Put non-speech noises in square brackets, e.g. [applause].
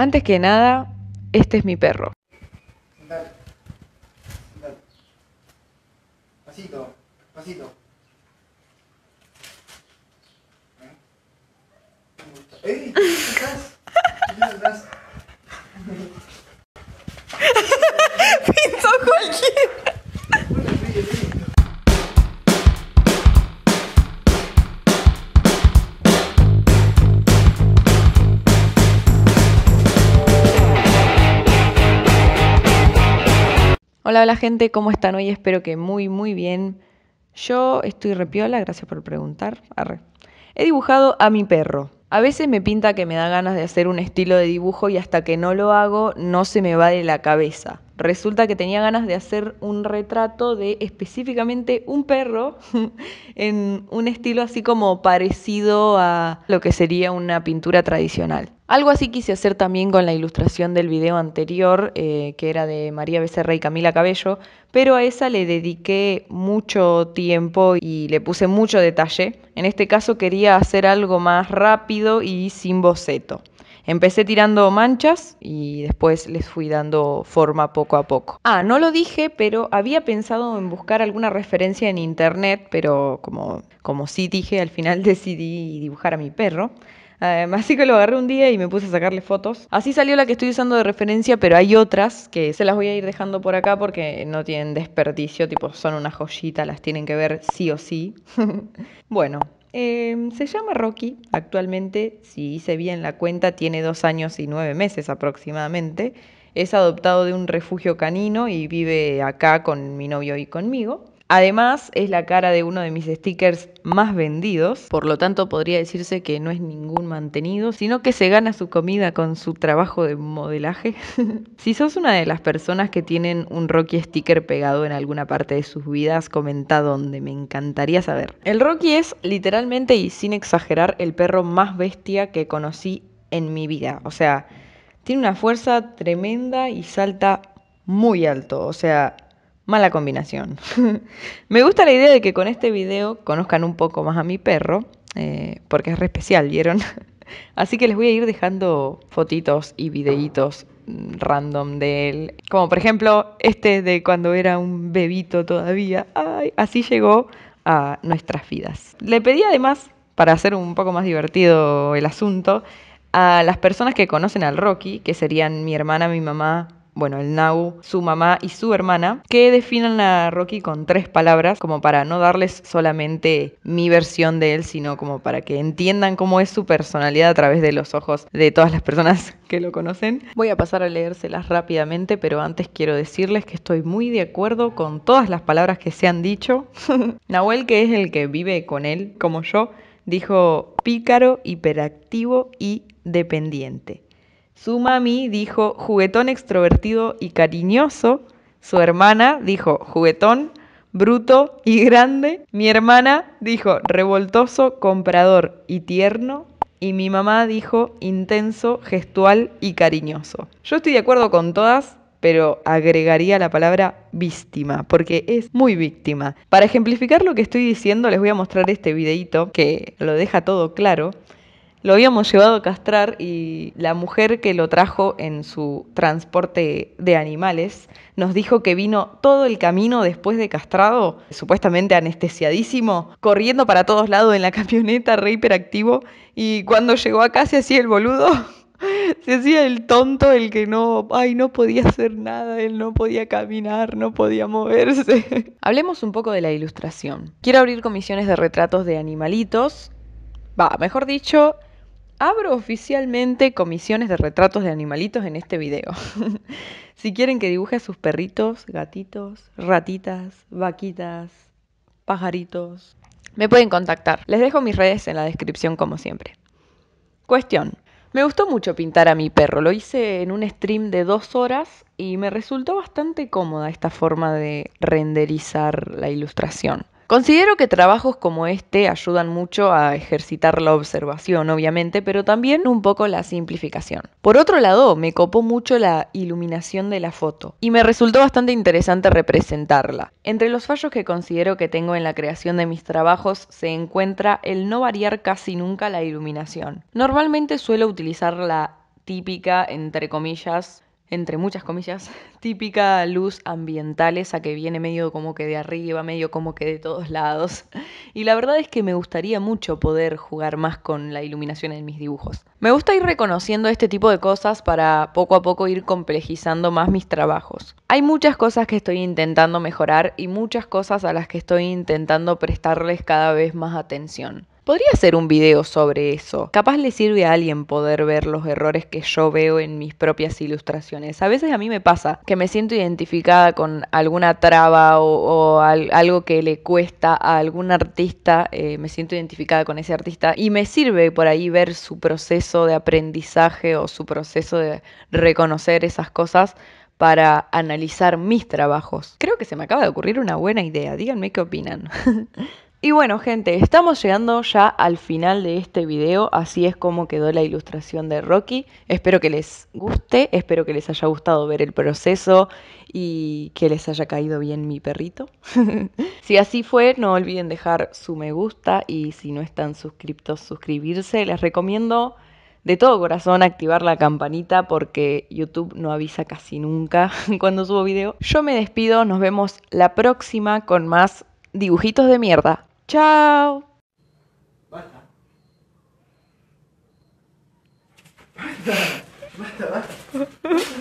Antes que nada, este es mi perro. Dale. Dale. Pasito, pasito. ¿Eh? ¿Ey! ¿Qué estás? ¿Qué estás? Hola, la gente, ¿cómo están hoy? Espero que muy, muy bien. Yo estoy repiola, gracias por preguntar. He dibujado a mi perro. A veces me pinta que me da ganas de hacer un estilo de dibujo y hasta que no lo hago no se me va de la cabeza resulta que tenía ganas de hacer un retrato de específicamente un perro [laughs] en un estilo así como parecido a lo que sería una pintura tradicional. Algo así quise hacer también con la ilustración del video anterior, eh, que era de María Becerra y Camila Cabello, pero a esa le dediqué mucho tiempo y le puse mucho detalle. En este caso quería hacer algo más rápido y sin boceto. Empecé tirando manchas y después les fui dando forma poco a poco. Ah, no lo dije, pero había pensado en buscar alguna referencia en internet, pero como, como sí dije, al final [laughs] decidí dibujar a mi perro. así que lo agarré un día y me puse a sacarle fotos. Así salió la que estoy usando de referencia, pero hay otras que se las voy a ir dejando por acá porque no tienen desperdicio, tipo son una joyita, las tienen que ver sí o sí. [laughs] bueno, Em, se llama Rocky, actualmente, si hice bien la cuenta, tiene dos años y nueve meses aproximadamente. Es adoptado de un refugio canino y vive acá con mi novio y conmigo. Además, es la cara de uno de mis stickers más vendidos, por lo tanto podría decirse que no es ningún mantenido, sino que se gana su comida con su trabajo de modelaje. [laughs] si sos una de las personas que tienen un Rocky sticker pegado en alguna parte de sus vidas, comenta dónde, me encantaría saber. El Rocky es literalmente y sin exagerar el perro más bestia que conocí en mi vida, o sea, tiene una fuerza tremenda y salta muy alto, o sea, Mala combinación. [laughs] me gusta la idea de que con este video conozcan un poco más a mi perro, eh, porque es re especial, ¿vieron? [laughs] Así que les voy a ir dejando fotitos y videitos random de él. Como por ejemplo este de cuando era un bebito todavía. así llegó a nuestras vidas. Le pedí además, para hacer un poco más divertido el asunto, a las personas que conocen al Rocky, que serían mi hermana, mi mamá, bueno, el Nau, su mamá y su hermana, que definan a Rocky con tres palabras, como para no darles solamente mi versión de él, sino como para que entiendan cómo es su personalidad a través de los ojos de todas las personas [laughs] que lo conocen. Voy a pasar a leérselas rápidamente, pero antes quiero decirles que estoy muy de acuerdo con todas las palabras que se han dicho. [laughs] Nahuel, que es el que vive con él, como yo, dijo pícaro, hiperactivo y dependiente. Su mami dijo juguetón extrovertido y cariñoso. Su hermana dijo juguetón, bruto y grande. Mi hermana dijo revoltoso, comprador y tierno. Y mi mamá dijo intenso, gestual y cariñoso. Yo estoy de acuerdo con todas, pero agregaría la palabra víctima, porque es muy víctima. Para ejemplificar lo que estoy diciendo, les voy a mostrar este videito que lo deja todo claro. Lo habíamos llevado a castrar y la mujer que lo trajo en su transporte de animales nos dijo que vino todo el camino después de castrado, supuestamente anestesiadísimo, corriendo para todos lados en la [laughs] camioneta, re hiperactivo, y cuando llegó acá se hacía el boludo. [laughs] Se hacía el tonto, el que no, ay, no podía hacer nada, él no podía caminar, no podía moverse. [laughs] Hablemos un poco de la ilustración. Quiero abrir comisiones de retratos de animalitos, va, mejor dicho, abro oficialmente comisiones de retratos de animalitos en este video. [laughs] si quieren que dibuje a sus perritos, gatitos, ratitas, vaquitas, pajaritos, me pueden contactar. Les dejo mis redes en la descripción como siempre. Cuestión. Me gustó mucho pintar a mi perro, lo hice en un stream de dos horas y me resultó bastante cómoda esta forma de renderizar la ilustración. Considero que trabajos como este ayudan mucho a ejercitar la observación, obviamente, pero también un poco la simplificación. Por otro lado, me copó mucho la iluminación de la foto y me resultó bastante interesante representarla. Entre los fallos que considero que tengo en la creación de mis trabajos se encuentra el no variar casi nunca la iluminación. Normalmente suelo utilizar la típica, entre comillas, entre muchas comillas, [laughs] típica luz ambiental esa que viene medio como que de arriba, medio como que de todos lados. Y la verdad es que me gustaría mucho poder jugar más con la iluminación en mis dibujos. Me gusta ir reconociendo este tipo de cosas para poco a poco ir complejizando más mis trabajos. Hay muchas cosas que estoy intentando mejorar y muchas cosas a las que estoy intentando prestarles cada vez más atención. Podría hacer un video sobre eso. Capaz le sirve a alguien poder ver los errores que yo veo en mis propias ilustraciones. A veces a mí me pasa que me siento identificada con alguna traba o, algo que le cuesta a algún artista. Eh, me siento identificada con ese artista y me sirve por ahí ver su proceso de aprendizaje o su proceso de reconocer esas cosas para analizar mis trabajos. Creo que se me acaba de ocurrir una buena idea. Díganme qué opinan. [laughs] Y bueno gente, estamos llegando ya al final de este video, así es como quedó la ilustración de Rocky. Espero que les guste, espero que les haya gustado ver el proceso y que les haya caído bien mi perrito. [laughs] si así fue, no olviden dejar su me gusta y si no están suscriptos, suscribirse. Les recomiendo de todo corazón activar la campanita porque YouTube no avisa casi nunca [laughs] cuando subo video. Yo me despido, nos vemos la próxima con más dibujitos de mierda. Tchau! Bata! Bata! Bata!